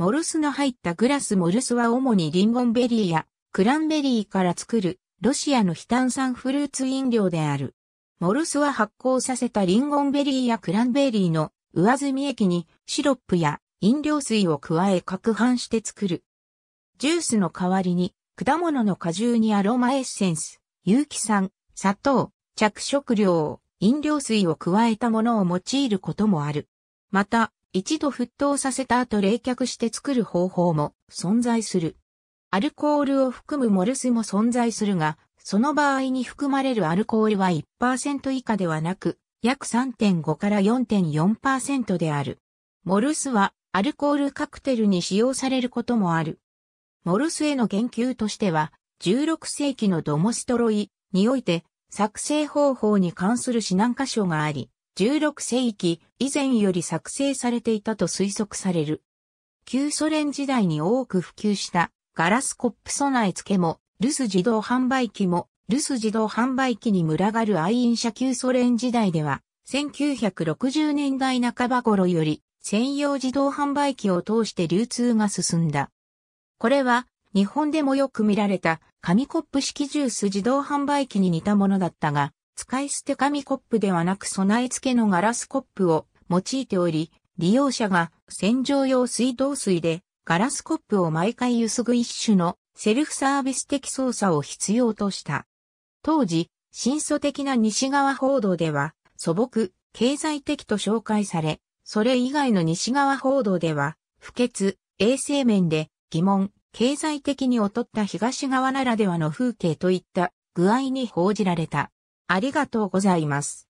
モルスの入ったグラスモルスは主にリンゴンベリーやクランベリーから作るロシアの非炭酸フルーツ飲料である。モルスは発酵させたリンゴンベリーやクランベリーの上澄み液にシロップや飲料水を加え攪拌して作る。ジュースの代わりに果物の果汁にアロマエッセンス、有機酸、砂糖、着色料、飲料水を加えたものを用いることもある。また、一度沸騰させた後冷却して作る方法も存在する。アルコールを含むモルスも存在するが、その場合に含まれるアルコールは1%以下ではなく、約3.5から4.4%である。モルスはアルコールカクテルに使用されることもある。モルスへの言及としては、16世紀のドモストロイにおいて作成方法に関する指南箇所があり、16世紀以前より作成されていたと推測される。旧ソ連時代に多く普及したガラスコップ備え付けも、留守自動販売機も、留守自動販売機に群がる愛飲者旧ソ連時代では、1960年代半ば頃より専用自動販売機を通して流通が進んだ。これは日本でもよく見られた紙コップ式ジュース自動販売機に似たものだったが、使い捨て紙コップではなく備え付けのガラスコップを用いており、利用者が洗浄用水道水でガラスコップを毎回ゆすぐ一種のセルフサービス的操作を必要とした。当時、新素的な西側報道では素朴、経済的と紹介され、それ以外の西側報道では不潔、衛生面で疑問、経済的に劣った東側ならではの風景といった具合に報じられた。ありがとうございます。